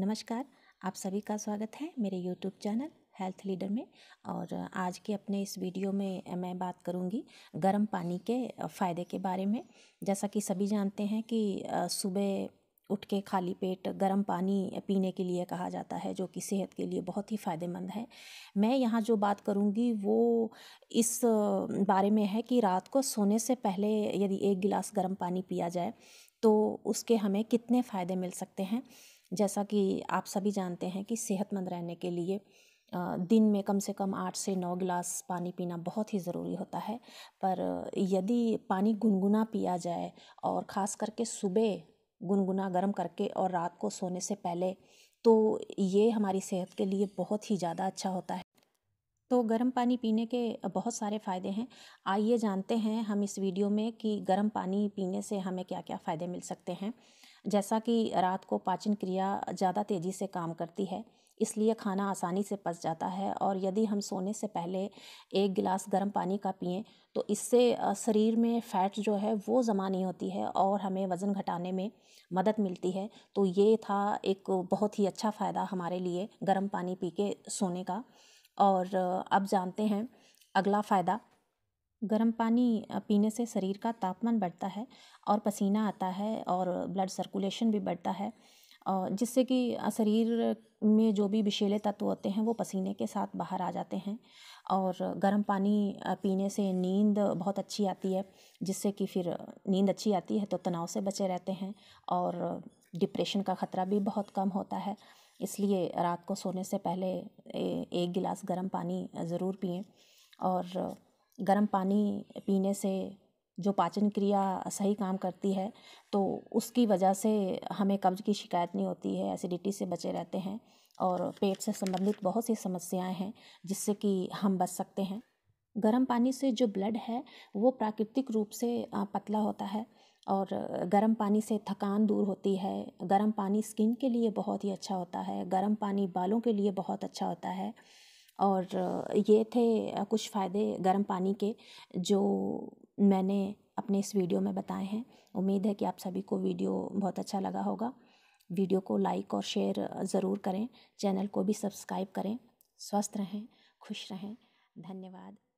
नमस्कार आप सभी का स्वागत है मेरे यूट्यूब चैनल हेल्थ लीडर में और आज के अपने इस वीडियो में मैं बात करूंगी गर्म पानी के फ़ायदे के बारे में जैसा कि सभी जानते हैं कि सुबह उठ के खाली पेट गर्म पानी पीने के लिए कहा जाता है जो कि सेहत के लिए बहुत ही फ़ायदेमंद है मैं यहाँ जो बात करूँगी वो इस बारे में है कि रात को सोने से पहले यदि एक गिलास गर्म पानी पिया जाए तो उसके हमें कितने फ़ायदे मिल सकते हैं जैसा कि आप सभी जानते हैं कि सेहतमंद रहने के लिए दिन में कम से कम आठ से नौ गिलास पानी पीना बहुत ही ज़रूरी होता है पर यदि पानी गुनगुना पिया जाए और ख़ास करके सुबह गुनगुना गर्म करके और रात को सोने से पहले तो ये हमारी सेहत के लिए बहुत ही ज़्यादा अच्छा होता है तो गर्म पानी पीने के बहुत सारे फ़ायदे हैं आइए जानते हैं हम इस वीडियो में कि गर्म पानी पीने से हमें क्या क्या फ़ायदे मिल सकते हैं जैसा कि रात को पाचन क्रिया ज़्यादा तेज़ी से काम करती है इसलिए खाना आसानी से पच जाता है और यदि हम सोने से पहले एक गिलास गर्म पानी का पिए तो इससे शरीर में फैट जो है वो जमा नहीं होती है और हमें वज़न घटाने में मदद मिलती है तो ये था एक बहुत ही अच्छा फ़ायदा हमारे लिए गर्म पानी पी के सोने का और अब जानते हैं अगला फ़ायदा गर्म पानी पीने से शरीर का तापमान बढ़ता है और पसीना आता है और ब्लड सर्कुलेशन भी बढ़ता है और जिससे कि शरीर में जो भी विशेले तत्व होते हैं वो पसीने के साथ बाहर आ जाते हैं और गर्म पानी पीने से नींद बहुत अच्छी आती है जिससे कि फिर नींद अच्छी आती है तो तनाव से बचे रहते हैं और डिप्रेशन का ख़तरा भी बहुत कम होता है इसलिए रात को सोने से पहले एक गिलास गर्म पानी ज़रूर पिए और गर्म पानी पीने से जो पाचन क्रिया सही काम करती है तो उसकी वजह से हमें कब्ज़ की शिकायत नहीं होती है एसिडिटी से बचे रहते हैं और पेट से संबंधित बहुत सी समस्याएं हैं जिससे कि हम बच सकते हैं गर्म पानी से जो ब्लड है वो प्राकृतिक रूप से पतला होता है और गर्म पानी से थकान दूर होती है गर्म पानी स्किन के लिए बहुत ही अच्छा होता है गर्म पानी बालों के लिए बहुत अच्छा होता है और ये थे कुछ फ़ायदे गर्म पानी के जो मैंने अपने इस वीडियो में बताए हैं उम्मीद है कि आप सभी को वीडियो बहुत अच्छा लगा होगा वीडियो को लाइक और शेयर ज़रूर करें चैनल को भी सब्सक्राइब करें स्वस्थ रहें खुश रहें धन्यवाद